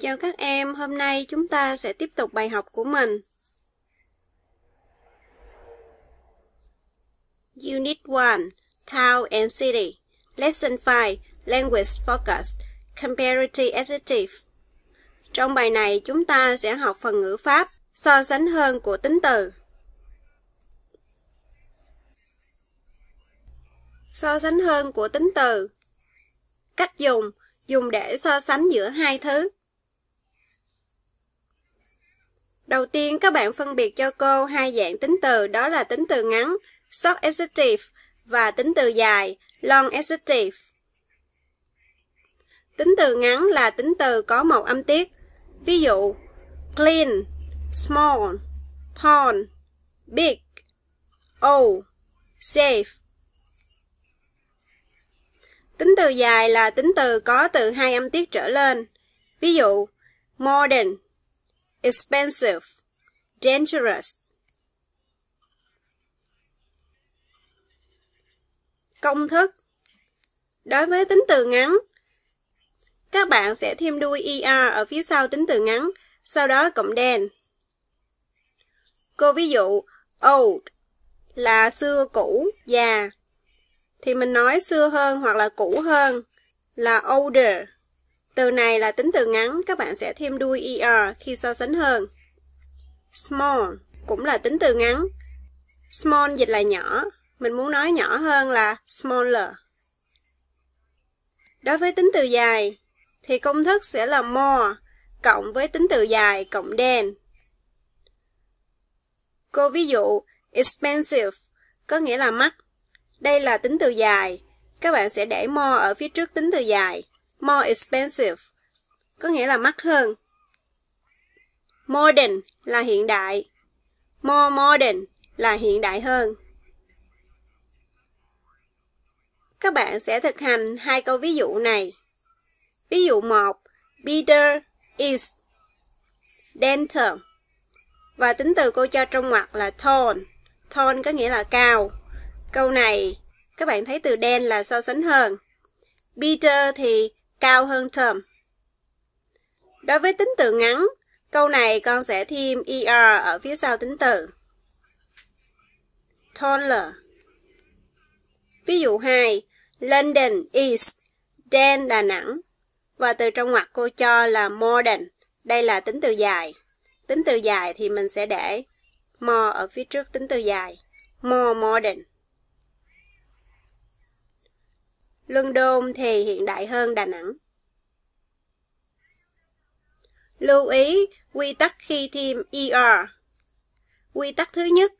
Chào các em, hôm nay chúng ta sẽ tiếp tục bài học của mình. Unit 1, Town and City. Lesson 5, Language Focus, Comparative Adjective. Trong bài này chúng ta sẽ học phần ngữ pháp, so sánh hơn của tính từ. So sánh hơn của tính từ. Cách dùng, dùng để so sánh giữa hai thứ. Đầu tiên các bạn phân biệt cho cô hai dạng tính từ đó là tính từ ngắn short adjective và tính từ dài long adjective. Tính từ ngắn là tính từ có một âm tiết. Ví dụ clean, small, tall, big, old, safe. Tính từ dài là tính từ có từ hai âm tiết trở lên. Ví dụ modern, expensive, dangerous. Công thức Đối với tính từ ngắn, các bạn sẽ thêm đuôi ER ở phía sau tính từ ngắn, sau đó cộng đen. Cô ví dụ old là xưa cũ, già. Thì mình nói xưa hơn hoặc là cũ hơn là older. Từ này là tính từ ngắn, các bạn sẽ thêm đuôi er khi so sánh hơn. Small cũng là tính từ ngắn. Small dịch là nhỏ, mình muốn nói nhỏ hơn là smaller. Đối với tính từ dài thì công thức sẽ là more cộng với tính từ dài cộng then. Cô ví dụ expensive có nghĩa là mắc. Đây là tính từ dài, các bạn sẽ để more ở phía trước tính từ dài more expensive, có nghĩa là mắc hơn. Modern là hiện đại. More modern là hiện đại hơn. Các bạn sẽ thực hành hai câu ví dụ này. Ví dụ một Peter is denter Và tính từ cô cho trong ngoặc là tone tone có nghĩa là cao. Câu này các bạn thấy từ đen là so sánh hơn. Peter thì cao hơn term. Đối với tính từ ngắn, câu này con sẽ thêm er ở phía sau tính từ. Taller. Ví dụ 2, London is than Đà Nẵng và từ trong ngoặc cô cho là more than. Đây là tính từ dài. Tính từ dài thì mình sẽ để more ở phía trước tính từ dài. More modern. London thì hiện đại hơn Đà Nẵng. Lưu ý quy tắc khi thêm ER. Quy tắc thứ nhất,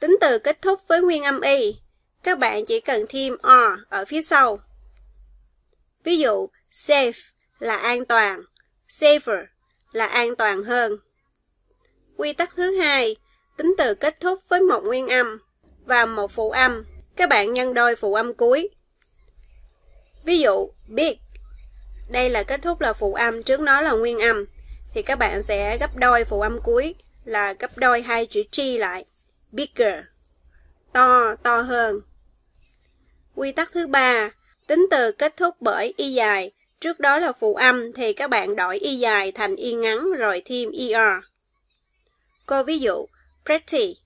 tính từ kết thúc với nguyên âm Y. Các bạn chỉ cần thêm R ở phía sau. Ví dụ, safe là an toàn, safer là an toàn hơn. Quy tắc thứ hai, tính từ kết thúc với một nguyên âm và một phụ âm. Các bạn nhân đôi phụ âm cuối Ví dụ big. Đây là kết thúc là phụ âm, trước nó là nguyên âm. Thì các bạn sẽ gấp đôi phụ âm cuối là gấp đôi hai chữ chi lại. Bigger. To, to hơn. Quy tắc thứ ba, tính từ kết thúc bởi y dài, trước đó là phụ âm thì các bạn đổi y dài thành y ngắn rồi thêm er. Cô ví dụ pretty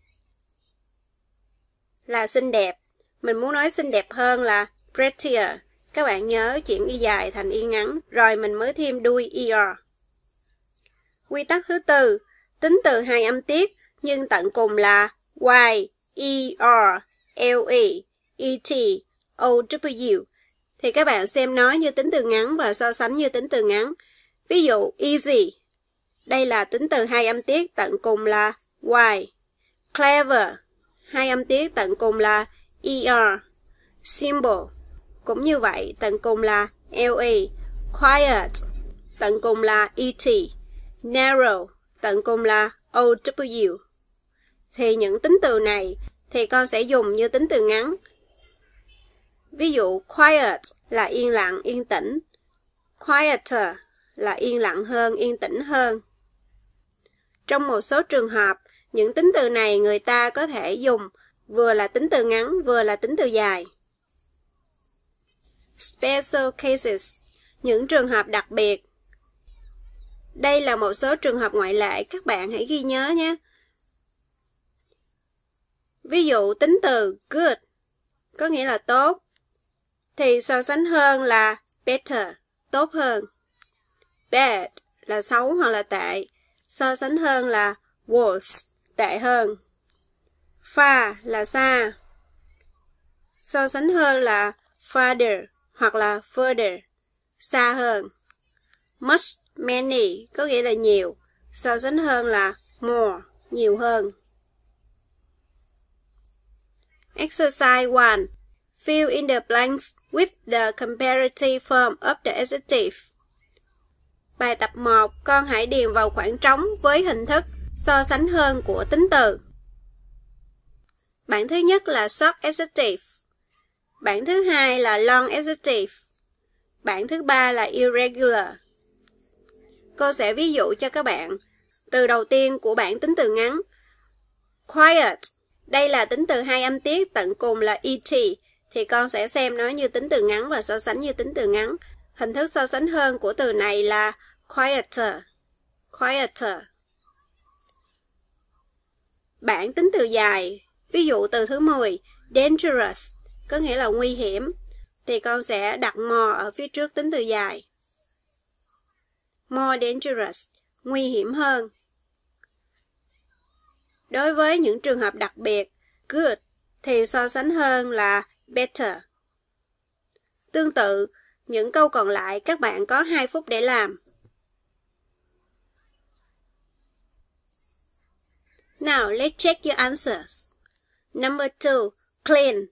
là xinh đẹp, mình muốn nói xinh đẹp hơn là prettier. Các bạn nhớ chuyển y dài thành y ngắn, rồi mình mới thêm đuôi er. Quy tắc thứ tư, tính từ hai âm tiết nhưng tận cùng là y, e e r l er, le, et, ow. Thì các bạn xem nó như tính từ ngắn và so sánh như tính từ ngắn. Ví dụ easy. Đây là tính từ hai âm tiết tận cùng là y. Clever. Hai âm tiết tận cùng là er. simple cũng như vậy, tận cùng là LE, quiet, tận cùng là ET, narrow, tận cùng là OW. Thì những tính từ này thì con sẽ dùng như tính từ ngắn. Ví dụ quiet là yên lặng, yên tĩnh. Quieter là yên lặng hơn, yên tĩnh hơn. Trong một số trường hợp, những tính từ này người ta có thể dùng vừa là tính từ ngắn vừa là tính từ dài special cases, những trường hợp đặc biệt. Đây là một số trường hợp ngoại lệ, các bạn hãy ghi nhớ nhé. Ví dụ tính từ good có nghĩa là tốt thì so sánh hơn là better, tốt hơn. Bad là xấu hoặc là tệ, so sánh hơn là worse, tệ hơn. Far là xa, so sánh hơn là farther, hoặc là further, xa hơn. Much, many có nghĩa là nhiều, so sánh hơn là more, nhiều hơn. Exercise 1. Fill in the blanks with the comparative form of the adjective. Bài tập 1, con hãy điền vào khoảng trống với hình thức so sánh hơn của tính từ. Bản thứ nhất là short adjective. Bản thứ hai là long adjective. Bản thứ ba là irregular. Cô sẽ ví dụ cho các bạn từ đầu tiên của bảng tính từ ngắn. Quiet. Đây là tính từ hai âm tiết tận cùng là et thì con sẽ xem nó như tính từ ngắn và so sánh như tính từ ngắn. Hình thức so sánh hơn của từ này là quieter. Quieter. bảng tính từ dài, ví dụ từ thứ 10, dangerous có nghĩa là nguy hiểm, thì con sẽ đặt mò ở phía trước tính từ dài. More dangerous, nguy hiểm hơn. Đối với những trường hợp đặc biệt, good thì so sánh hơn là better. Tương tự, những câu còn lại các bạn có 2 phút để làm. Now let's check your answers. Number 2, clean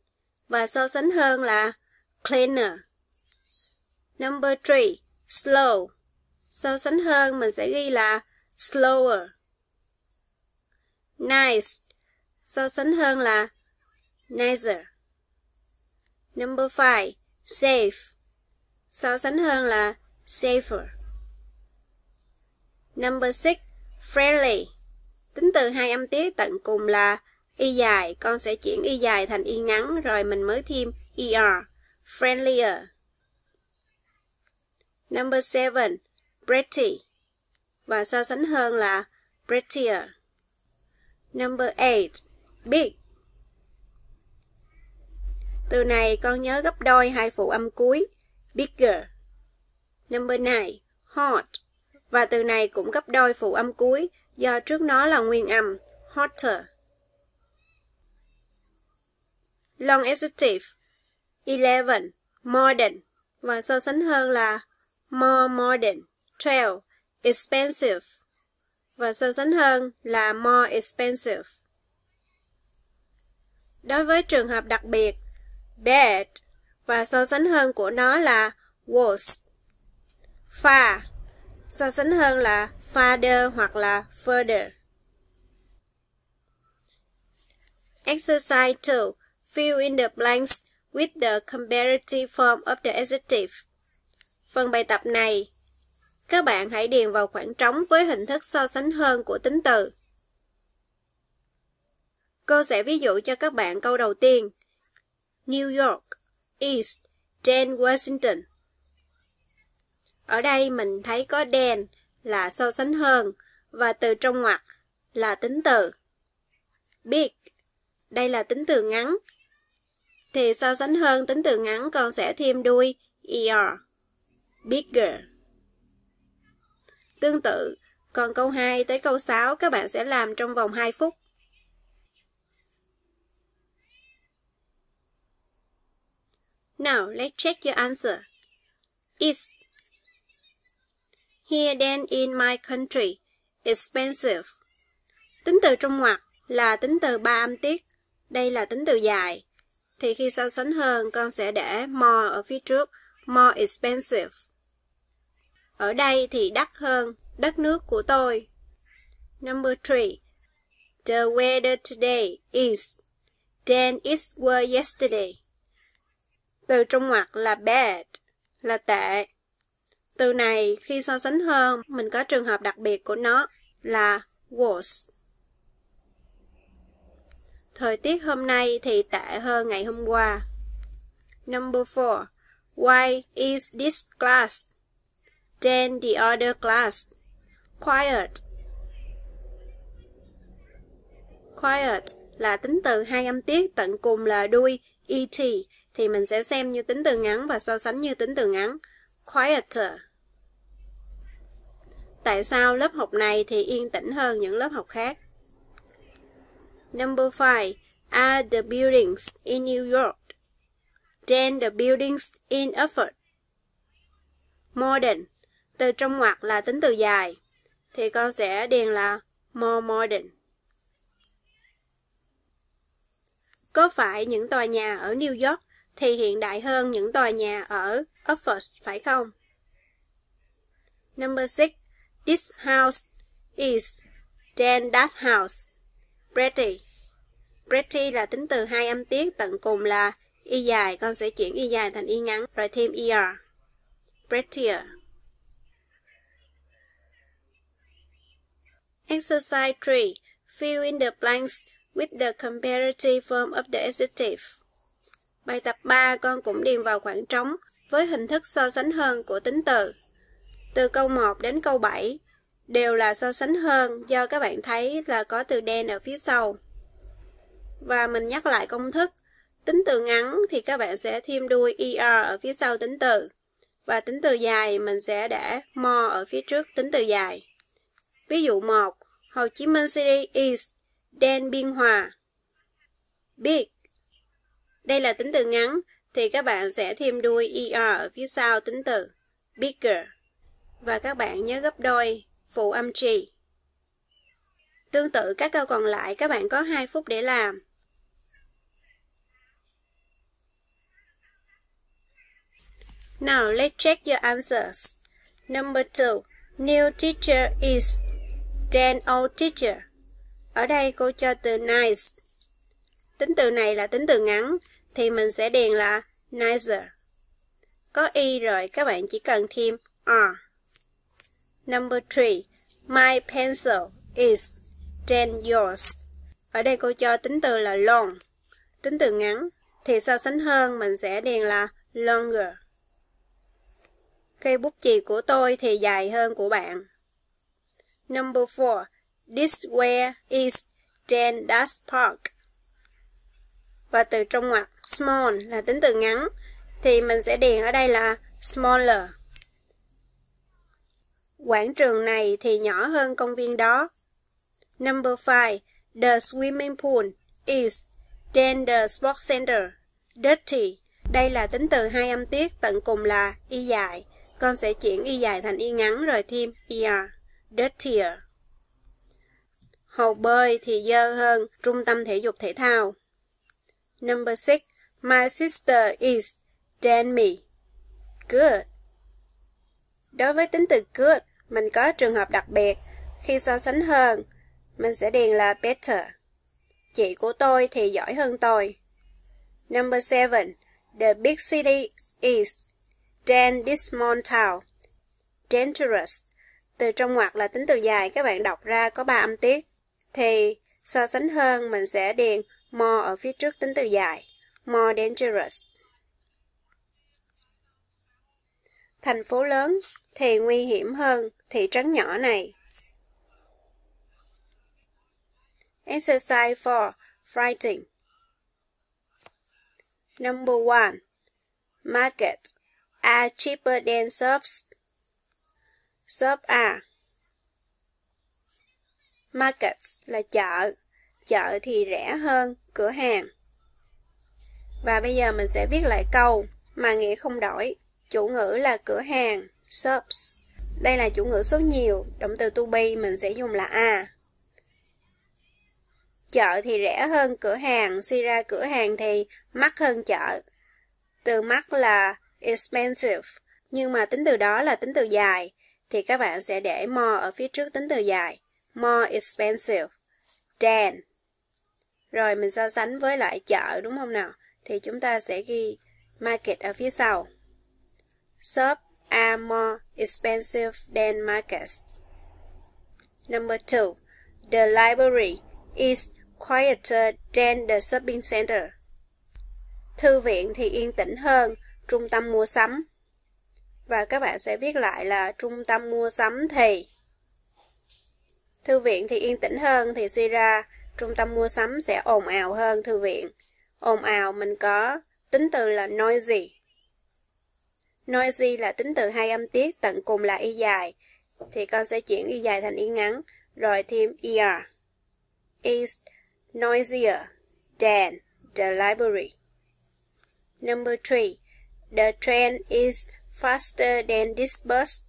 và so sánh hơn là cleaner. Number 3, slow. So sánh hơn mình sẽ ghi là slower. Nice. So sánh hơn là nicer. Number 5, safe. So sánh hơn là safer. Number 6, friendly. Tính từ hai âm tiết tận cùng là Y dài, con sẽ chuyển y dài thành y ngắn rồi mình mới thêm er, friendlier. Number 7, pretty. Và so sánh hơn là prettier. Number 8, big. Từ này con nhớ gấp đôi hai phụ âm cuối, bigger. Number 9, hot. Và từ này cũng gấp đôi phụ âm cuối do trước nó là nguyên âm, hotter long adjective. Eleven, modern. Và so sánh hơn là more modern. Twelve, expensive. Và so sánh hơn là more expensive. Đối với trường hợp đặc biệt, bad và so sánh hơn của nó là worse. Far, so sánh hơn là farther hoặc là further. Exercise 2. Fill in the blanks with the comparative form of the adjective. Phần bài tập này, các bạn hãy điền vào khoảng trống với hình thức so sánh hơn của tính từ. Cô sẽ ví dụ cho các bạn câu đầu tiên. New York is Dan Washington. Ở đây mình thấy có Dan là so sánh hơn và từ trong ngoặc là tính từ. Big đây là tính từ ngắn thì so sánh hơn tính từ ngắn con sẽ thêm đuôi er bigger tương tự còn câu 2 tới câu 6 các bạn sẽ làm trong vòng 2 phút Now let's check your answer Is Here then in my country Expensive Tính từ trong ngoặc là tính từ ba âm tiết Đây là tính từ dài thì khi so sánh hơn con sẽ để more ở phía trước, more expensive. Ở đây thì đắt hơn, đất nước của tôi. Number three The weather today is than it was yesterday. Từ trong ngoặc là bad, là tệ. Từ này khi so sánh hơn, mình có trường hợp đặc biệt của nó là was. Thời tiết hôm nay thì tệ hơn ngày hôm qua. Number 4. Why is this class than the other class? Quiet. Quiet là tính từ hai âm tiết tận cùng là đuôi et thì mình sẽ xem như tính từ ngắn và so sánh như tính từ ngắn. Quieter. Tại sao lớp học này thì yên tĩnh hơn những lớp học khác? Number five, Are the buildings in New York? 10. The buildings in Oxford. Modern. Từ trong ngoặc là tính từ dài. Thì con sẽ điền là more modern. Có phải những tòa nhà ở New York thì hiện đại hơn những tòa nhà ở Oxford phải không? Number six, This house is than that house pretty pretty là tính từ hai âm tiết tận cùng là y dài con sẽ chuyển y dài thành y ngắn rồi thêm er prettier Exercise 3. Fill in the blanks with the comparative form of the adjective. Bài tập 3 con cũng điền vào khoảng trống với hình thức so sánh hơn của tính từ. Từ câu 1 đến câu 7, đều là so sánh hơn do các bạn thấy là có từ đen ở phía sau. Và mình nhắc lại công thức. Tính từ ngắn thì các bạn sẽ thêm đuôi er ở phía sau tính từ. Và tính từ dài mình sẽ để more ở phía trước tính từ dài. Ví dụ 1. Hồ Chí Minh City is đen biên hòa. Big. Đây là tính từ ngắn thì các bạn sẽ thêm đuôi er ở phía sau tính từ bigger. Và các bạn nhớ gấp đôi phụ âm trì. Tương tự các câu còn lại các bạn có 2 phút để làm. Now let's check your answers. Number 2. New teacher is than old teacher. Ở đây cô cho từ nice. Tính từ này là tính từ ngắn thì mình sẽ điền là nicer. Có y rồi các bạn chỉ cần thêm are. Number 3. My pencil is than yours. Ở đây cô cho tính từ là long, tính từ ngắn. Thì so sánh hơn mình sẽ điền là longer. Cây bút chì của tôi thì dài hơn của bạn. Number 4. This square is than that park. Và từ trong ngoặc small là tính từ ngắn. Thì mình sẽ điền ở đây là smaller. Quảng trường này thì nhỏ hơn công viên đó. Number 5. The swimming pool is then the sports center. Dirty. Đây là tính từ hai âm tiết tận cùng là y dài. Con sẽ chuyển y dài thành y ngắn rồi thêm er. Dirtier. Hồ bơi thì dơ hơn trung tâm thể dục thể thao. Number 6. My sister is than me. Good. Đối với tính từ good, mình có trường hợp đặc biệt. Khi so sánh hơn, mình sẽ điền là better. Chị của tôi thì giỏi hơn tôi. Number seven The big city is dan this town. Dangerous. Từ trong ngoặc là tính từ dài các bạn đọc ra có ba âm tiết. Thì so sánh hơn mình sẽ điền more ở phía trước tính từ dài. More dangerous. Thành phố lớn thì nguy hiểm hơn thị trấn nhỏ này. Exercise for Writing Number one Market are cheaper than shops. Shop are. Markets là chợ. Chợ thì rẻ hơn cửa hàng. Và bây giờ mình sẽ viết lại câu mà nghĩa không đổi. Chủ ngữ là cửa hàng shops. Đây là chủ ngữ số nhiều, động từ to be mình sẽ dùng là a. Chợ thì rẻ hơn cửa hàng, suy ra cửa hàng thì mắc hơn chợ. Từ mắc là expensive, nhưng mà tính từ đó là tính từ dài, thì các bạn sẽ để more ở phía trước tính từ dài. More expensive than. Rồi mình so sánh với lại chợ đúng không nào? Thì chúng ta sẽ ghi market ở phía sau. Shop are more expensive than markets. Number two, the library is quieter than the shopping center. Thư viện thì yên tĩnh hơn trung tâm mua sắm. Và các bạn sẽ viết lại là trung tâm mua sắm thì thư viện thì yên tĩnh hơn thì suy ra trung tâm mua sắm sẽ ồn ào hơn thư viện. Ồn ào mình có tính từ là noisy Noisy là tính từ hai âm tiết tận cùng là y dài. Thì con sẽ chuyển y dài thành y ngắn, rồi thêm er. Is noisier than the library. Number three, the train is faster than this bus.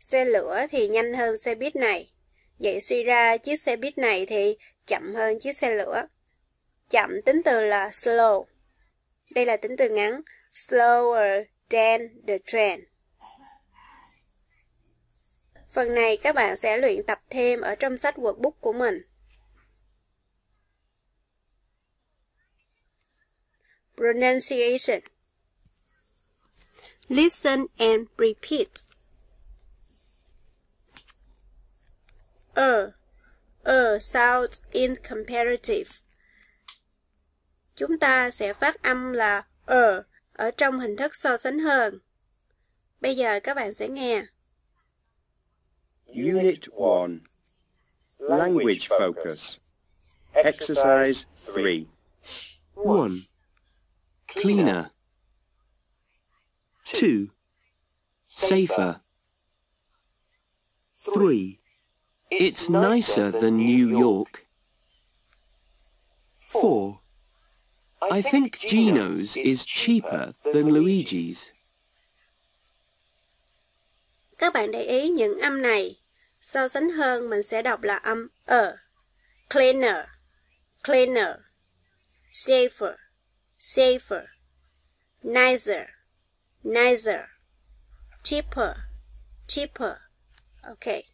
Xe lửa thì nhanh hơn xe buýt này. Vậy suy ra chiếc xe buýt này thì chậm hơn chiếc xe lửa. Chậm tính từ là slow. Đây là tính từ ngắn. Slower Train the train. Phần này các bạn sẽ luyện tập thêm ở trong sách workbook của mình. Pronunciation Listen and repeat. Er, er sounds in comparative. Chúng ta sẽ phát âm là er ở trong hình thức so sánh hơn. Bây giờ các bạn sẽ nghe. Unit 1 Language Focus Exercise 3 1. Cleaner 2. Safer 3. It's nicer than New York 4. I think Gino's is cheaper than Luigi's. Các bạn để ý những âm này. So sánh hơn mình sẽ đọc là âm ở. Er". Cleaner, cleaner. Safer, safer. Nicer, nicer. Cheaper, cheaper. Okay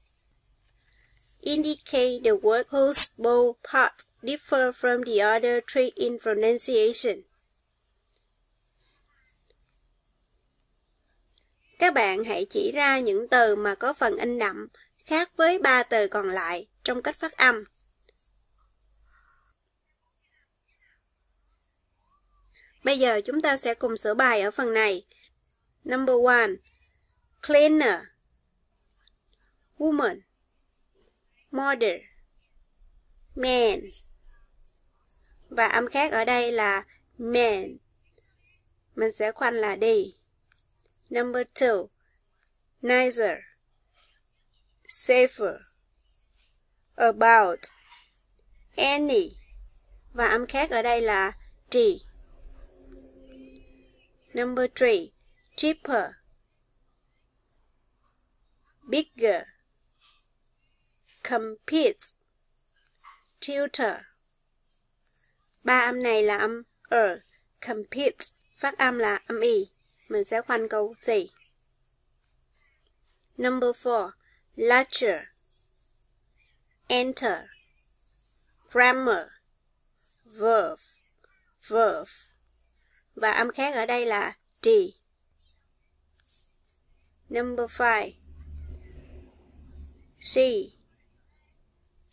indicate the word whose bow part differ from the other three in pronunciation. Các bạn hãy chỉ ra những từ mà có phần in đậm khác với ba từ còn lại trong cách phát âm. Bây giờ chúng ta sẽ cùng sửa bài ở phần này. Number one, Cleaner Woman model man và âm khác ở đây là man mình sẽ khoanh là đi number two neither safer about any và âm khác ở đây là d number three cheaper bigger compete tutor ba âm này là âm ở er, compete phát âm là âm y mình sẽ khoanh câu gì number four lecture enter grammar verb verb và âm khác ở đây là d number five C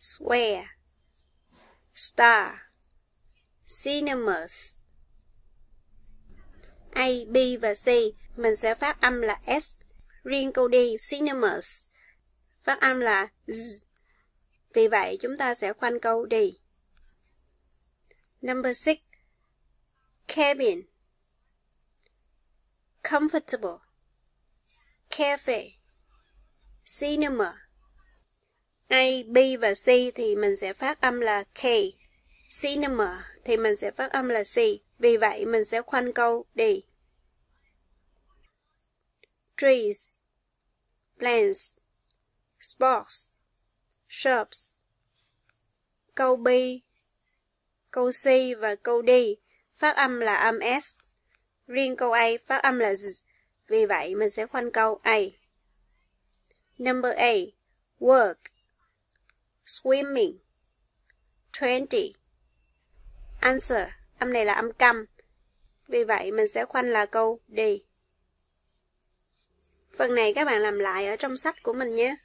Square, star cinemas A, B và C mình sẽ phát âm là S riêng câu D cinemas phát âm là Z vì vậy chúng ta sẽ khoanh câu D. Number 6 Cabin Comfortable Cafe Cinema A, B và C thì mình sẽ phát âm là K. Cinema thì mình sẽ phát âm là C. Vì vậy mình sẽ khoanh câu D. Trees, plants, sports, shops. Câu B, câu C và câu D phát âm là âm S. Riêng câu A phát âm là Z. Vì vậy mình sẽ khoanh câu A. Number A, work swimming. 20. Answer. Âm này là âm câm. Vì vậy mình sẽ khoanh là câu D. Phần này các bạn làm lại ở trong sách của mình nhé.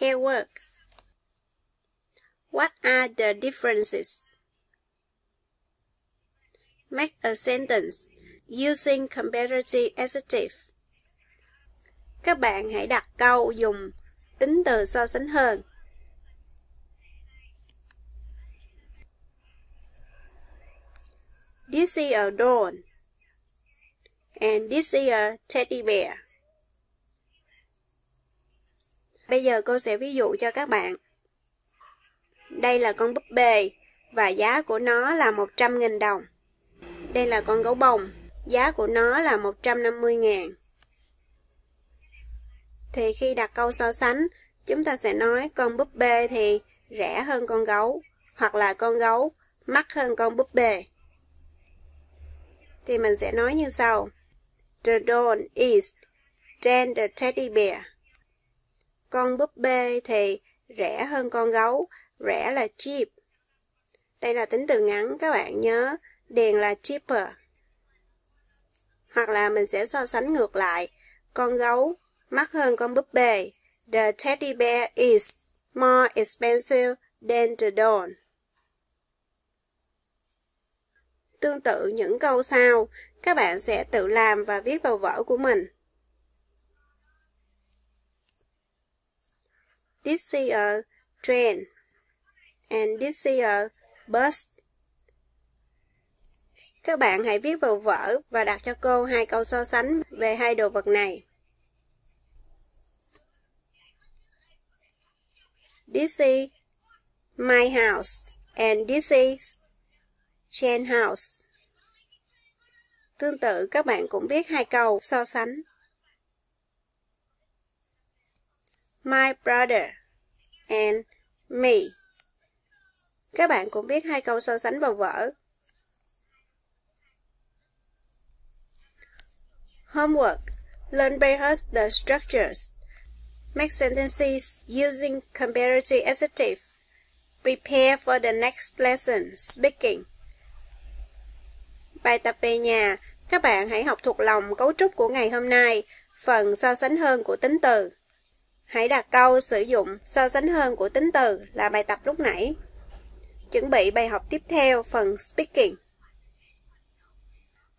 Pair work. What are the differences? Make a sentence using comparative adjective. Các bạn hãy đặt câu dùng tính từ so sánh hơn. This is a doll. And this is a teddy bear. Bây giờ cô sẽ ví dụ cho các bạn. Đây là con búp bê và giá của nó là 100.000 đồng. Đây là con gấu bông, giá của nó là 150.000 thì khi đặt câu so sánh, chúng ta sẽ nói con búp bê thì rẻ hơn con gấu, hoặc là con gấu mắc hơn con búp bê. Thì mình sẽ nói như sau. The doll is than the teddy bear. Con búp bê thì rẻ hơn con gấu, rẻ là cheap. Đây là tính từ ngắn, các bạn nhớ đèn là cheaper. Hoặc là mình sẽ so sánh ngược lại, con gấu mắc hơn con búp bê. The teddy bear is more expensive than the doll. Tương tự những câu sau, các bạn sẽ tự làm và viết vào vở của mình. This is a train and this is a bus. Các bạn hãy viết vào vở và đặt cho cô hai câu so sánh về hai đồ vật này. This is my house and this is Jen house. Tương tự các bạn cũng biết hai câu so sánh. My brother and me. Các bạn cũng biết hai câu so sánh vào vở. Homework. Learn by heart the structures. Make sentences using comparative adjective. Prepare for the next lesson. Speaking. Bài tập về nhà. Các bạn hãy học thuộc lòng cấu trúc của ngày hôm nay, phần so sánh hơn của tính từ. Hãy đặt câu sử dụng so sánh hơn của tính từ là bài tập lúc nãy. Chuẩn bị bài học tiếp theo phần speaking.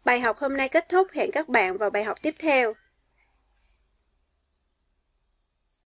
Bài học hôm nay kết thúc, hẹn các bạn vào bài học tiếp theo.